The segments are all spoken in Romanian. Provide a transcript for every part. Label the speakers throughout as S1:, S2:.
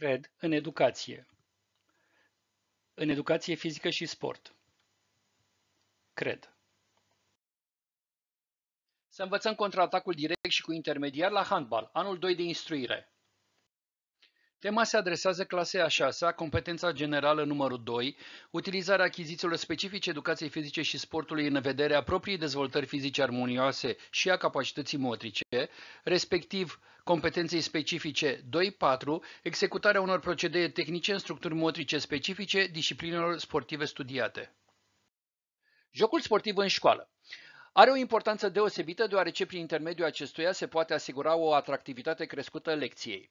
S1: Cred în educație. În educație fizică și sport. Cred. Să învățăm contraatacul direct și cu intermediar la handbal, anul 2 de instruire. Tema se adresează clasei a 6 competența generală numărul 2, utilizarea achizițiilor specifice educației fizice și sportului în vederea propriei dezvoltări fizice armonioase și a capacității motrice, respectiv competenței specifice 2-4, executarea unor procedee tehnice în structuri motrice specifice disciplinelor sportive studiate. Jocul sportiv în școală are o importanță deosebită deoarece prin intermediul acestuia se poate asigura o atractivitate crescută lecției.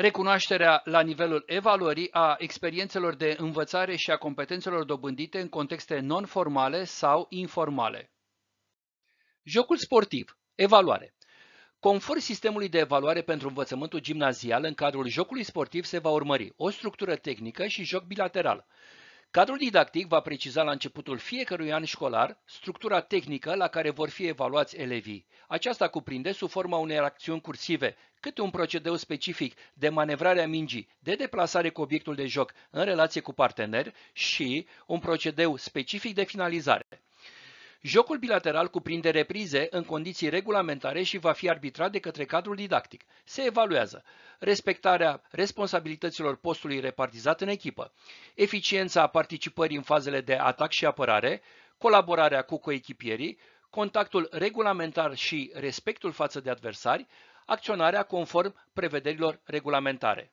S1: recunoașterea la nivelul evaluării a experiențelor de învățare și a competențelor dobândite în contexte non-formale sau informale. Jocul sportiv. Evaluare. Conform sistemului de evaluare pentru învățământul gimnazial, în cadrul jocului sportiv se va urmări o structură tehnică și joc bilateral. Cadrul didactic va preciza la începutul fiecărui an școlar structura tehnică la care vor fi evaluați elevii. Aceasta cuprinde sub forma unei acțiuni cursive, câte un procedeu specific de manevrare a mingii, de deplasare cu obiectul de joc în relație cu partener și un procedeu specific de finalizare. Jocul bilateral cuprinde reprize în condiții regulamentare și va fi arbitrat de către cadrul didactic. Se evaluează respectarea responsabilităților postului repartizat în echipă, eficiența participării în fazele de atac și apărare, colaborarea cu coechipierii, contactul regulamentar și respectul față de adversari, acționarea conform prevederilor regulamentare.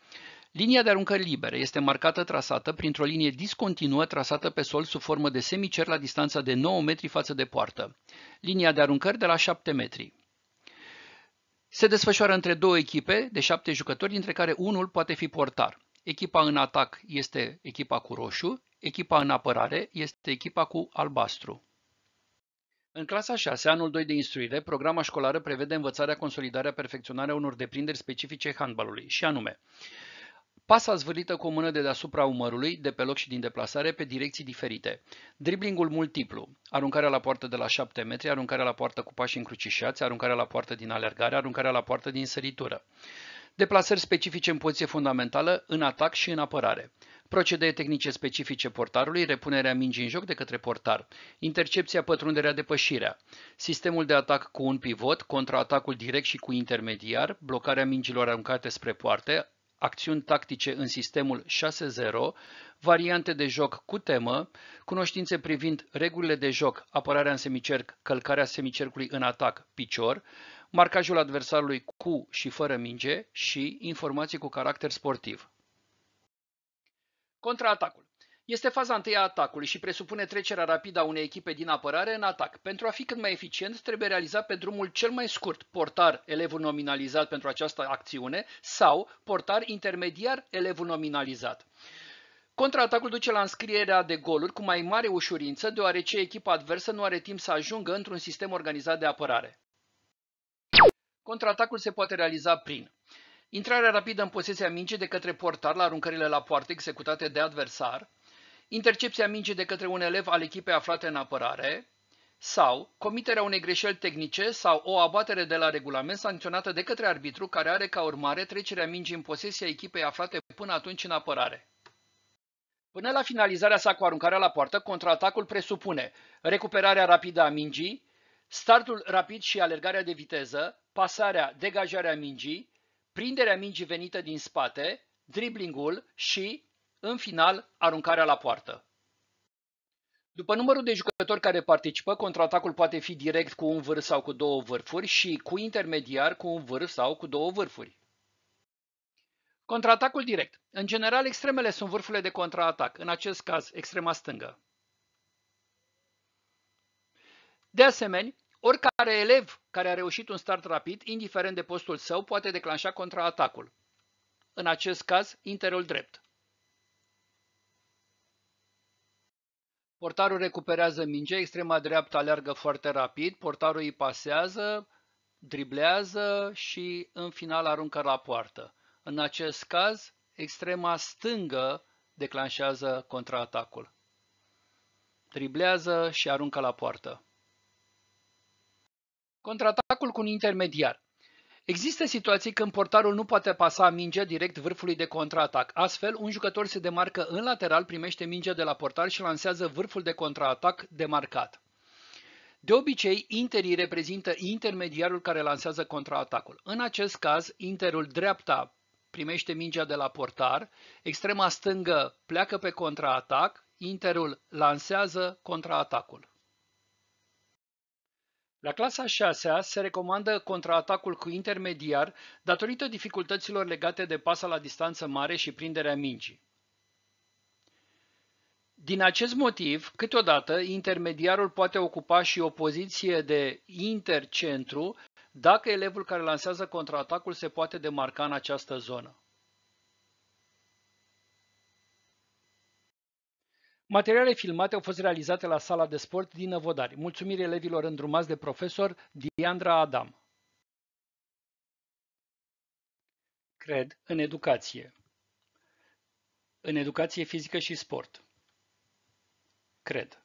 S1: Linia de aruncări libere este marcată trasată printr-o linie discontinuă trasată pe sol sub formă de semicer la distanța de 9 metri față de poartă. Linia de aruncări de la 7 metri. Se desfășoară între două echipe de șapte jucători, dintre care unul poate fi portar. Echipa în atac este echipa cu roșu, echipa în apărare este echipa cu albastru. În clasa 6, anul 2 de instruire, programa școlară prevede învățarea, consolidarea, perfecționarea unor deprinderi specifice handbalului, și anume Pasa zvârlită cu o mână de deasupra umărului, de pe loc și din deplasare, pe direcții diferite. Driblingul multiplu, aruncarea la poartă de la 7 metri, aruncarea la poartă cu pași încrucișați, aruncarea la poartă din alergare, aruncarea la poartă din săritură. Deplasări specifice în poziție fundamentală, în atac și în apărare. Procedee tehnice specifice portarului, repunerea mingii în joc de către portar, intercepția, pătrunderea, depășirea, sistemul de atac cu un pivot, contraatacul direct și cu intermediar, blocarea mingilor aruncate spre poarte, acțiuni tactice în sistemul 6-0, variante de joc cu temă, cunoștințe privind regulile de joc, apărarea în semicerc, călcarea semicercului în atac, picior, marcajul adversarului cu și fără minge și informații cu caracter sportiv. Contraatacul este faza întâi a atacului și presupune trecerea rapidă a unei echipe din apărare în atac. Pentru a fi cât mai eficient, trebuie realizat pe drumul cel mai scurt, portar elevul nominalizat pentru această acțiune sau portar intermediar elevul nominalizat. Contraatacul duce la înscrierea de goluri cu mai mare ușurință, deoarece echipa adversă nu are timp să ajungă într-un sistem organizat de apărare. Contraatacul se poate realiza prin Intrarea rapidă în posesia mingii de către portar la aruncările la poartă executate de adversar, intercepția mingii de către un elev al echipei aflate în apărare sau comiterea unei greșeli tehnice sau o abatere de la regulament sancționată de către arbitru care are ca urmare trecerea mingii în posesia echipei aflate până atunci în apărare. Până la finalizarea sa cu aruncarea la poartă, contraatacul presupune recuperarea rapidă a mingii, startul rapid și alergarea de viteză, pasarea, degajarea mingii, prinderea mingii venită din spate, driblingul și în final, aruncarea la poartă. După numărul de jucători care participă, contraatacul poate fi direct cu un vârf sau cu două vârfuri și cu intermediar cu un vârf sau cu două vârfuri. Contraatacul direct. În general, extremele sunt vârfurile de contraatac, în acest caz extrema stângă. De asemenea, oricare elev care a reușit un start rapid, indiferent de postul său, poate declanșa contraatacul. În acest caz, interul drept. Portarul recuperează mingea, extrema dreaptă aleargă foarte rapid, portarul îi pasează, driblează și în final aruncă la poartă. În acest caz, extrema stângă declanșează contraatacul. Driblează și aruncă la poartă. Contraatacul cu un intermediar. Există situații când portarul nu poate pasa mingea direct vârfului de contraatac. Astfel, un jucător se demarcă în lateral, primește mingea de la portar și lansează vârful de contraatac demarcat. De obicei, interii reprezintă intermediarul care lansează contraatacul. În acest caz, interul dreapta primește mingea de la portar, extrema stângă pleacă pe contraatac, interul lansează contraatacul. La clasa 6 se recomandă contraatacul cu intermediar datorită dificultăților legate de pasa la distanță mare și prinderea mingii. Din acest motiv, câteodată, intermediarul poate ocupa și o poziție de intercentru dacă elevul care lansează contraatacul se poate demarca în această zonă. Materiale filmate au fost realizate la sala de sport din Năvodari. Mulțumiri elevilor îndrumați de profesor Diandra Adam. Cred în educație. În educație fizică și sport. Cred.